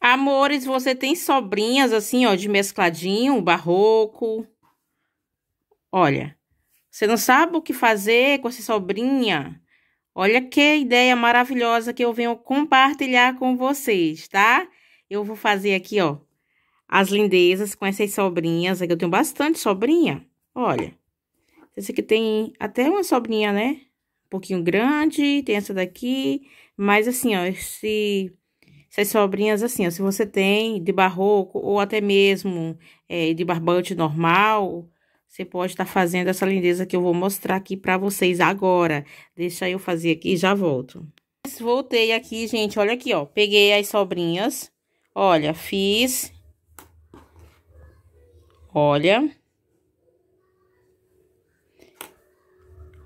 Amores, você tem sobrinhas assim, ó, de mescladinho, barroco. Olha, você não sabe o que fazer com essa sobrinha? Olha que ideia maravilhosa que eu venho compartilhar com vocês, tá? Eu vou fazer aqui, ó, as lindezas com essas sobrinhas. Aqui eu tenho bastante sobrinha. Olha, esse aqui tem até uma sobrinha, né? Um pouquinho grande, tem essa daqui. Mas assim, ó, esse essas sobrinhas assim, ó, se você tem de barroco ou até mesmo é, de barbante normal, você pode estar tá fazendo essa lindeza que eu vou mostrar aqui para vocês agora. Deixa eu fazer aqui e já volto. Voltei aqui, gente, olha aqui, ó, peguei as sobrinhas, olha, fiz, olha...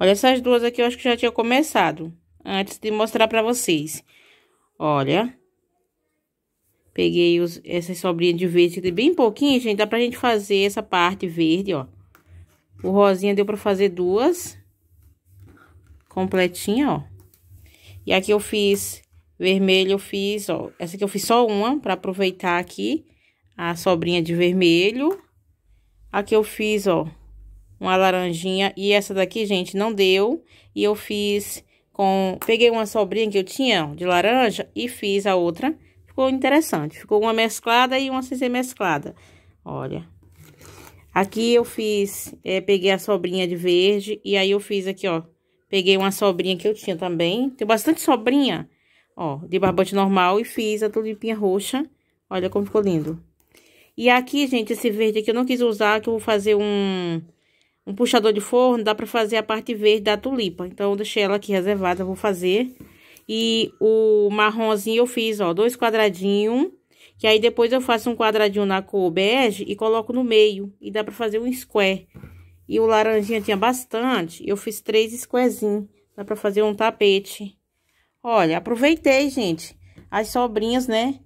Olha, essas duas aqui eu acho que já tinha começado, antes de mostrar para vocês. Olha, Peguei os, essas sobrinhas de verde, bem pouquinho, gente. Dá pra gente fazer essa parte verde, ó. O rosinha deu pra fazer duas. Completinha, ó. E aqui eu fiz vermelho, eu fiz, ó. Essa aqui eu fiz só uma pra aproveitar aqui a sobrinha de vermelho. Aqui eu fiz, ó, uma laranjinha. E essa daqui, gente, não deu. E eu fiz com... Peguei uma sobrinha que eu tinha, ó, de laranja e fiz a outra... Ficou interessante. Ficou uma mesclada e uma sem ser mesclada. Olha. Aqui eu fiz, é, peguei a sobrinha de verde e aí eu fiz aqui, ó. Peguei uma sobrinha que eu tinha também. Tem bastante sobrinha, ó, de barbante normal e fiz a tulipinha roxa. Olha como ficou lindo. E aqui, gente, esse verde aqui eu não quis usar, que eu vou fazer um, um puxador de forno. Dá pra fazer a parte verde da tulipa. Então, eu deixei ela aqui reservada, eu vou fazer... E o marronzinho eu fiz, ó, dois quadradinhos. Que aí depois eu faço um quadradinho na cor bege e coloco no meio. E dá pra fazer um square. E o laranjinha tinha bastante, eu fiz três squarezinhos. Dá pra fazer um tapete. Olha, aproveitei, gente. As sobrinhas, né?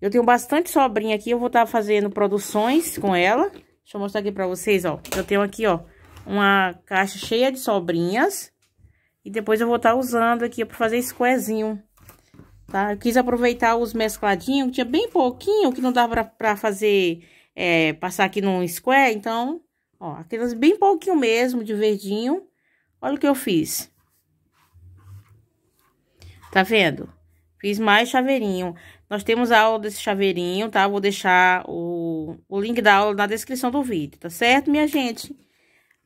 Eu tenho bastante sobrinha aqui, eu vou estar tá fazendo produções com ela. Deixa eu mostrar aqui pra vocês, ó. Eu tenho aqui, ó, uma caixa cheia de sobrinhas. E depois eu vou estar tá usando aqui para fazer squarezinho, tá? Eu quis aproveitar os mescladinhos, que tinha bem pouquinho, que não dava para fazer, é, passar aqui num square. Então, ó, aqueles bem pouquinho mesmo, de verdinho. Olha o que eu fiz. Tá vendo? Fiz mais chaveirinho. Nós temos a aula desse chaveirinho, tá? Vou deixar o, o link da aula na descrição do vídeo, tá certo, minha gente?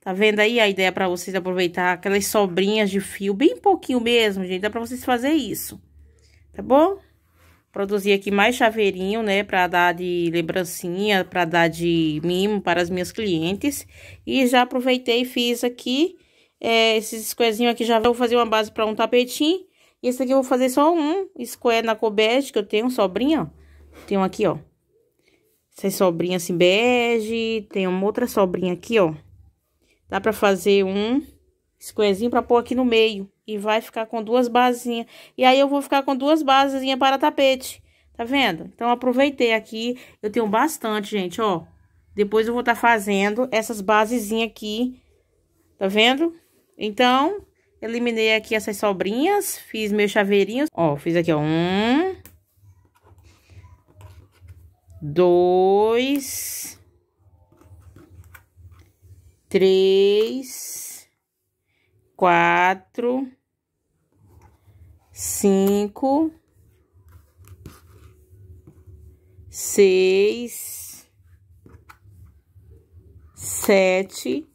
Tá vendo aí a ideia para vocês aproveitar aquelas sobrinhas de fio, bem pouquinho mesmo, gente, dá para vocês fazer isso, tá bom? Produzir aqui mais chaveirinho, né, para dar de lembrancinha, para dar de mimo para as minhas clientes. E já aproveitei e fiz aqui é, esses squarezinhos aqui, já vou fazer uma base para um tapetinho. E esse aqui eu vou fazer só um square na cor bege, que eu tenho sobrinha, ó. Tenho aqui, ó. Essa sobrinha assim bege, tem uma outra sobrinha aqui, ó. Dá pra fazer um squarezinho pra pôr aqui no meio. E vai ficar com duas basezinhas. E aí eu vou ficar com duas basezinhas para tapete. Tá vendo? Então, aproveitei aqui. Eu tenho bastante, gente, ó. Depois eu vou estar tá fazendo essas basezinhas aqui. Tá vendo? Então, eliminei aqui essas sobrinhas. Fiz meus chaveirinhos. Ó, fiz aqui, ó. Um. Dois três, quatro, cinco, seis, sete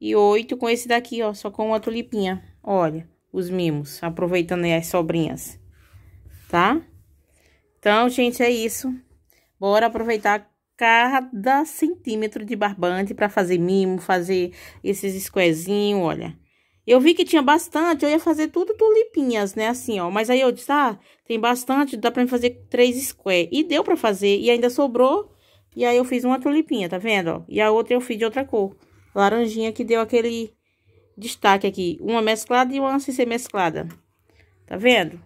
e oito com esse daqui, ó, só com uma tulipinha. Olha, os mimos, aproveitando aí as sobrinhas, tá? Então, gente, é isso. Bora aproveitar cada centímetro de barbante para fazer mimo, fazer esses squarezinhos, olha. Eu vi que tinha bastante, eu ia fazer tudo tulipinhas, né, assim, ó. Mas aí eu disse, ah, tem bastante, dá pra fazer três square. E deu pra fazer, e ainda sobrou, e aí eu fiz uma tulipinha, tá vendo, ó? E a outra eu fiz de outra cor, laranjinha, que deu aquele destaque aqui. Uma mesclada e uma sem ser mesclada, tá vendo?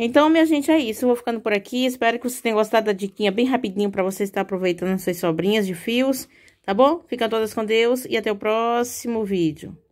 Então, minha gente, é isso. Eu vou ficando por aqui. Espero que vocês tenham gostado da diquinha bem rapidinho para vocês estar aproveitando suas sobrinhas de fios, tá bom? Fica todas com Deus e até o próximo vídeo.